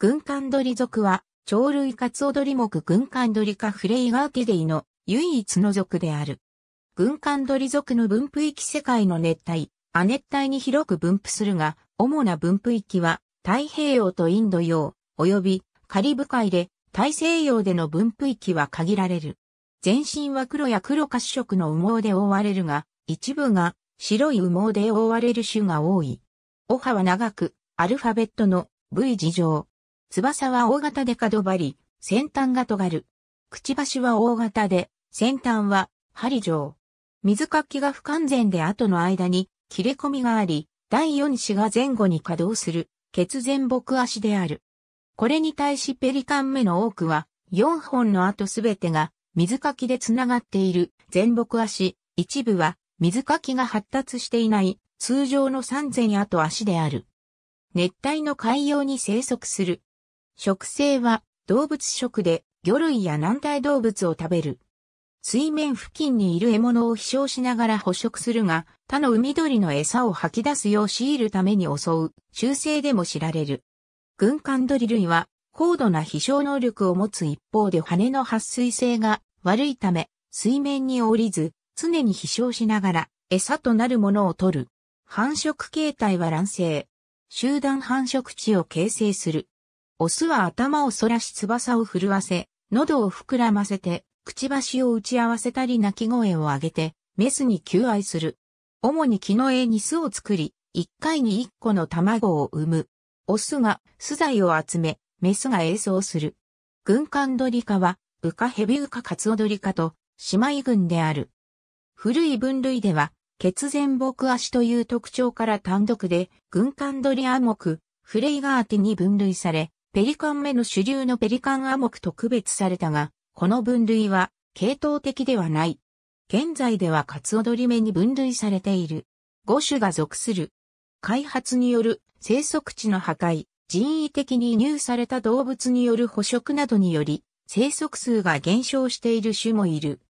軍艦鳥属は、鳥類カツオドリ目軍艦鳥かフレイガーィデイの唯一の属である。軍艦鳥属の分布域世界の熱帯、亜熱帯に広く分布するが、主な分布域は太平洋とインド洋、及びカリブ海で大西洋での分布域は限られる。全身は黒や黒褐色の羽毛で覆われるが、一部が白い羽毛で覆われる種が多い。オハは長く、アルファベットの V 字情。翼は大型で角張り、先端が尖る。くちばしは大型で、先端は針状。水かきが不完全で後の間に切れ込みがあり、第4子が前後に稼働する、血前木足である。これに対しペリカン目の多くは、4本の後すべてが水かきでつながっている前木足、一部は水かきが発達していない通常の三前後足である。熱帯の海洋に生息する食性は動物食で魚類や軟体動物を食べる。水面付近にいる獲物を飛翔しながら捕食するが、他の海鳥の餌を吐き出すよう強いるために襲う、習性でも知られる。軍艦鳥類は高度な飛翔能力を持つ一方で羽の撥水性が悪いため、水面に降りず、常に飛翔しながら餌となるものを取る。繁殖形態は卵生。集団繁殖地を形成する。オスは頭を反らし翼を震わせ、喉を膨らませて、くちばしを打ち合わせたり鳴き声を上げて、メスに求愛する。主に木の絵に巣を作り、一回に一個の卵を産む。オスが巣材を集め、メスが栄装する。軍艦ドリカは、ウカヘビウカカツオドリカと、姉妹群である。古い分類では、血前木足という特徴から単独で、軍艦ドリア目、フレイガーテに分類され、ペリカン目の主流のペリカンアモクと区別されたが、この分類は系統的ではない。現在ではカツオドリ目に分類されている。5種が属する。開発による生息地の破壊、人為的に入された動物による捕食などにより、生息数が減少している種もいる。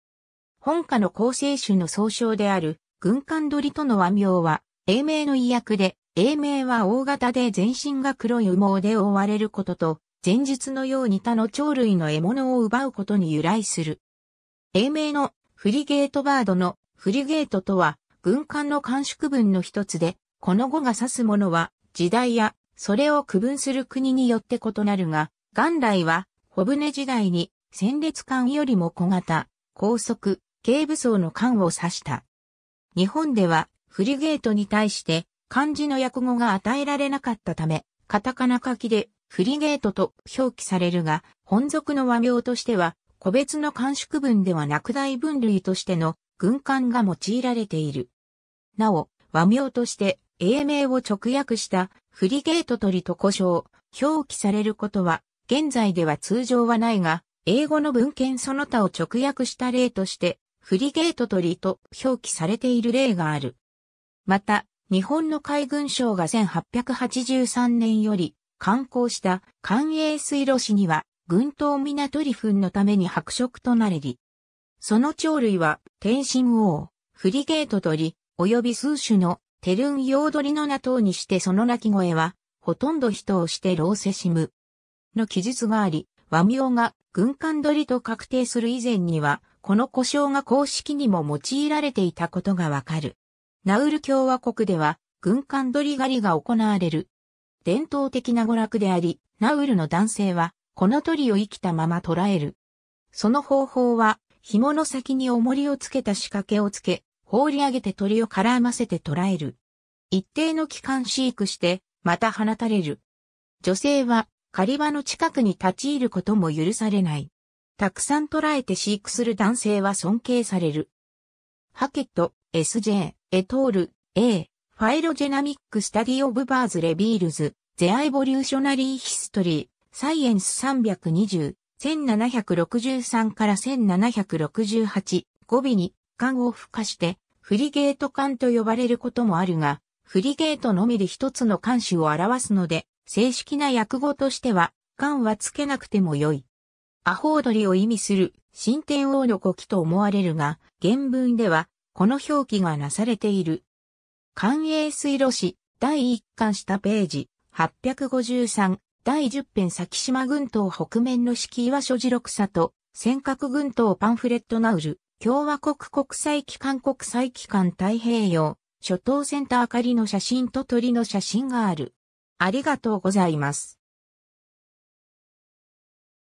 本科の構成種の総称である、軍艦鳥との和名は、英名の意訳で、英名は大型で全身が黒い羽毛で覆われることと、前述のように他の鳥類の獲物を奪うことに由来する。英名のフリゲートバードのフリゲートとは、軍艦の艦縮文の一つで、この語が指すものは、時代や、それを区分する国によって異なるが、元来は、小舟時代に、戦列艦よりも小型、高速、軽武装の艦を指した。日本では、フリゲートに対して、漢字の訳語が与えられなかったため、カタカナ書きでフリゲートと表記されるが、本属の和名としては、個別の漢縮文ではなく大分類としての軍艦が用いられている。なお、和名として英名を直訳したフリゲート鳥と呼称、表記されることは、現在では通常はないが、英語の文献その他を直訳した例として、フリゲート鳥と表記されている例がある。また、日本の海軍省が1883年より観光した官営水路市には、軍島港離墳のために白色となれり、その鳥類は、天津王、フリゲート鳥、及び数種のテルン用鳥の名等にしてその鳴き声は、ほとんど人をしてローセシム。の記述があり、和名が軍艦鳥と確定する以前には、この故障が公式にも用いられていたことがわかる。ナウル共和国では、軍艦取り狩りが行われる。伝統的な娯楽であり、ナウルの男性は、この鳥を生きたまま捕らえる。その方法は、紐の先に重りをつけた仕掛けをつけ、放り上げて鳥を絡ませて捕らえる。一定の期間飼育して、また放たれる。女性は、狩り場の近くに立ち入ることも許されない。たくさん捕らえて飼育する男性は尊敬される。ハケット、SJ。エトール、A、ファイロジェナミック・スタディ・オブ・バーズ・レビールズ、ゼア・エボリューショナリー・ヒストリー、サイエンス320、1763から1768、語尾に、間を付加して、フリゲート艦と呼ばれることもあるが、フリゲートのみで一つの艦種を表すので、正式な訳語としては、漢はつけなくてもよい。アホウドリを意味する、新天王の呼気と思われるが、原文では、この表記がなされている。官営水路市第1巻下ページ853第10編先島群島北面の敷岩所持録里、尖閣群島パンフレットナウル、共和国国際機関国際機関太平洋、諸島センター仮りの写真と鳥の写真がある。ありがとうございます。